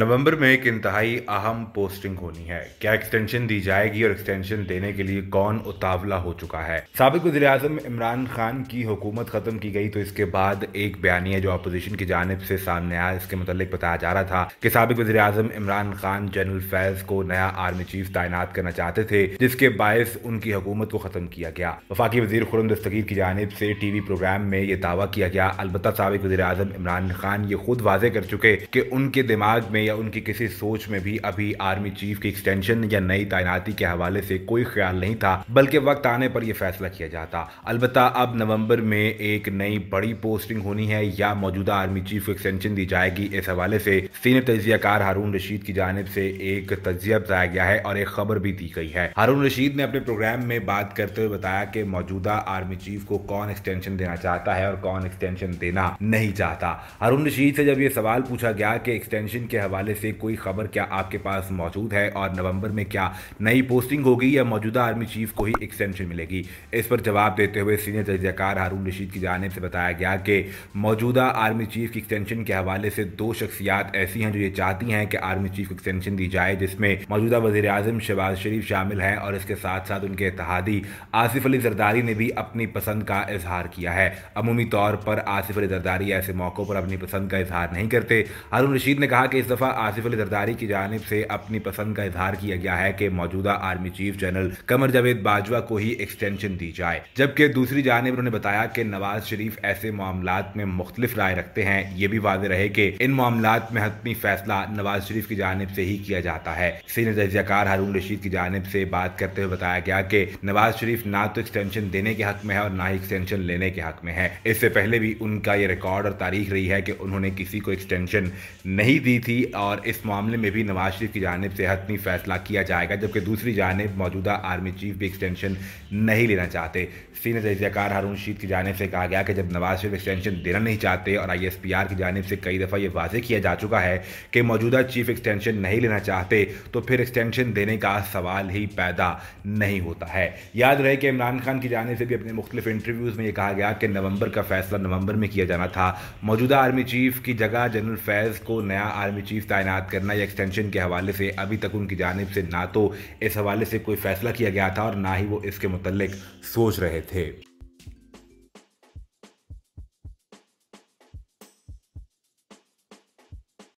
नवंबर में एक इंतहाई अहम पोस्टिंग होनी है क्या एक्सटेंशन दी जाएगी और एक्सटेंशन देने के लिए कौन उतावला हो चुका है सबक वजी अजम इमरान खान की हुकूमत खत्म की गई तो इसके बाद एक बयानिया जो अपोजिशन की जानब से सामने आया इसके मतलब बताया जा रहा था कि सबक वजी अजम इमरान खान जनरल फैज को नया आर्मी चीफ तैनात करना चाहते थे जिसके बायस उनकी हुकूमत को खत्म किया गया वफाकी वजीर खुरम दस्तगीर की जानब से टी वी प्रोग्राम में ये दावा किया गया अलबत् सबक वजी अजम इमरान खान ये खुद वाजे कर चुके कि उनके दिमाग में या उनकी किसी सोच में भी अभी आर्मी चीफ की एक्सटेंशन या नई तैनाती के हवाले से कोई ख्याल नहीं था बल्कि वक्त आने पर यह फैसला किया जाता अलबत् अब नवंबर में एक नई बड़ी पोस्टिंग होनी है या मौजूदा आर्मी चीफ को एक्सटेंशन दी जाएगी इस हवाले से सीनियर तजियाकार हारून रशीद की जानब से एक तजिया बताया गया है और एक खबर भी दी गई है हारून रशीद ने अपने प्रोग्राम में बात करते हुए बताया कि मौजूदा आर्मी चीफ को कौन एक्सटेंशन देना चाहता है और कौन एक्सटेंशन देना नहीं चाहता हारून रशीद से जब यह सवाल पूछा गया कि एक्सटेंशन के हवाले हवाले से कोई खबर क्या आपके पास मौजूद है और नवंबर में क्या नई पोस्टिंग होगी या मौजूदा आर्मी चीफ को ही एक्सटेंशन मिलेगी इस पर जवाब देते हुए सीनियर तजयकार हारून रशीद की जानब से बताया गया कि मौजूदा आर्मी चीफ की एक्सटेंशन के हवाले से दो शख्सियात ऐसी हैं जो ये चाहती हैं कि आर्मी चीफ को एक्सटेंशन दी जाए जिसमें मौजूदा वजी अजम शहबाज शरीफ शामिल हैं और इसके साथ साथ उनके इतिहादी आसिफ अली जरदारी ने भी अपनी पसंद का इजहार किया है अमूमी तौर पर आसिफ अली जरदारी ऐसे मौक़ों पर अपनी पसंद का इजहार नहीं करते हारून रशीद ने कहा कि इस दफ़ा सपा आसिफ अली जरदारी की जानब से अपनी पसंद का इजहार किया गया है कि मौजूदा army chief general Qamar Javed Bajwa को ही एक्सटेंशन दी जाए जबकि दूसरी जानब उन्होंने बताया कि नवाज शरीफ ऐसे मामला में मुख्तलिफ राय रखते हैं ये भी वाज रहे कि इन मामला में हतमी फैसला नवाज शरीफ की जानब से ही किया जाता है सीनियर तजियाकार हारून रशीद की जानब से बात करते हुए बताया गया कि नवाज शरीफ ना तो एक्सटेंशन देने के हक में है और ना ही एक्सटेंशन लेने के हक में है इससे पहले भी उनका ये रिकॉर्ड और तारीख रही है कि उन्होंने किसी को एक्सटेंशन नहीं दी थी और इस मामले में भी नवाज शरीफ की जानब से हतमी फैसला किया जाएगा जबकि दूसरी जानब मौजूदा आर्मी चीफ भी एक्सटेंशन नहीं लेना चाहते सीनियर तजियाकार हारून शीद की जानब से कहा गया कि जब नवाज शरीफ एक्सटेंशन देना नहीं चाहते और आई एस पी आर की जानब से कई दफ़ा ये वाजे किया जा चुका है कि मौजूदा चीफ एक्सटेंशन नहीं लेना चाहते तो फिर एक्सटेंशन देने का सवाल ही पैदा नहीं होता है याद रहे कि इमरान खान की जानब से भी अपने मुख्तलिफ इंटरव्यूज़ में ये कहा गया कि नवंबर का फैसला नवंबर में किया जाना था मौजूदा आर्मी चीफ की जगह जनरल फैज़ को नया आर्मी चीफ चीफ तैनात करना या एक्सटेंशन के हवाले से अभी तक उनकी जानब से ना तो इस हवाले से कोई फैसला किया गया था और ना ही वो इसके मुतल सोच रहे थे